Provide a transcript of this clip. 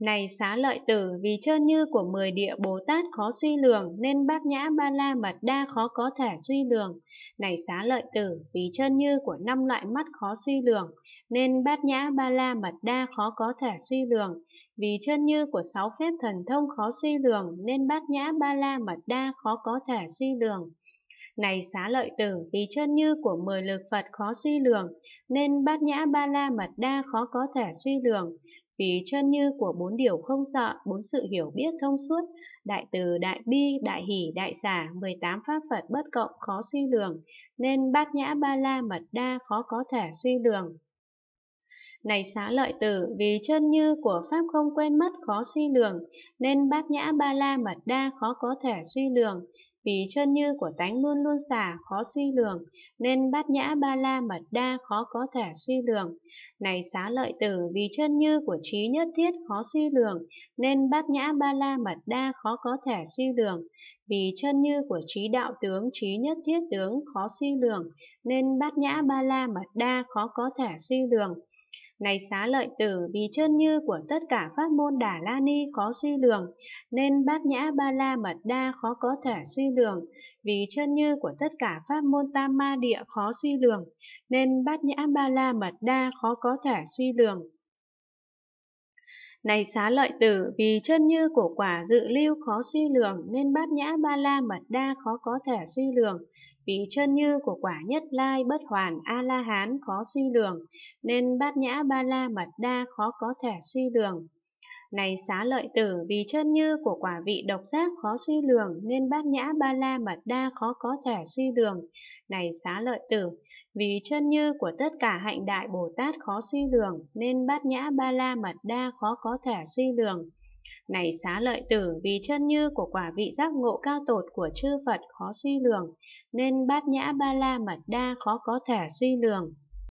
Này xá lợi tử, vì trơn như của mười địa Bồ Tát khó suy lường, nên bát nhã ba la mật đa khó có thể suy lường. Này xá lợi tử, vì trơn như của năm loại mắt khó suy lường, nên bát nhã ba la mật đa khó có thể suy lường. Vì trơn như của sáu phép thần thông khó suy lường, nên bát nhã ba la mật đa khó có thể suy lường. Này xá lợi tử, vì chân như của mười lực Phật khó suy lường, nên bát nhã ba la mật đa khó có thể suy lường. Vì chân như của bốn điều không sợ, bốn sự hiểu biết thông suốt, đại từ, đại bi, đại hỷ, đại xả, 18 pháp Phật bất cộng khó suy lường, nên bát nhã ba la mật đa khó có thể suy lường. Này xá lợi tử, vì chân như của Pháp không quên mất khó suy lường, nên bát nhã ba la mật đa khó có thể suy lường, vì chân như của tánh luôn luôn xả khó suy lường, nên bát nhã ba la mật đa khó có thể suy lường. Này xá lợi tử, vì chân như của trí nhất thiết khó suy lường, nên bát nhã ba la mật đa khó có thể suy lường. Vì chân như của trí đạo tướng, trí nhất thiết tướng khó suy lường, nên bát nhã ba la mật đa khó có thể suy lường. Này xá lợi tử vì chân như của tất cả pháp môn Đà La Ni khó suy lường, nên bát nhã ba la mật đa khó có thể suy lường. Vì chân như của tất cả pháp môn Tam Ma Địa khó suy lường, nên bát nhã ba la mật đa khó có thể suy lường. Này xá lợi tử, vì chân như của quả dự lưu khó suy lường, nên bát nhã ba la mật đa khó có thể suy lường. Vì chân như của quả nhất lai bất hoàn A-la-hán khó suy lường, nên bát nhã ba la mật đa khó có thể suy lường. Này xá lợi tử vì chân như của quả vị độc giác khó suy lường nên bát nhã ba la mật đa khó có thể suy lường. Này xá lợi tử vì chân như của tất cả hạnh đại Bồ Tát khó suy lường nên bát nhã ba la mật đa khó có thể suy lường. Này xá lợi tử, vì chân như của quả vị giác ngộ cao tột của chư Phật khó suy lường, nên bát nhã ba la mật đa khó có thể suy lường.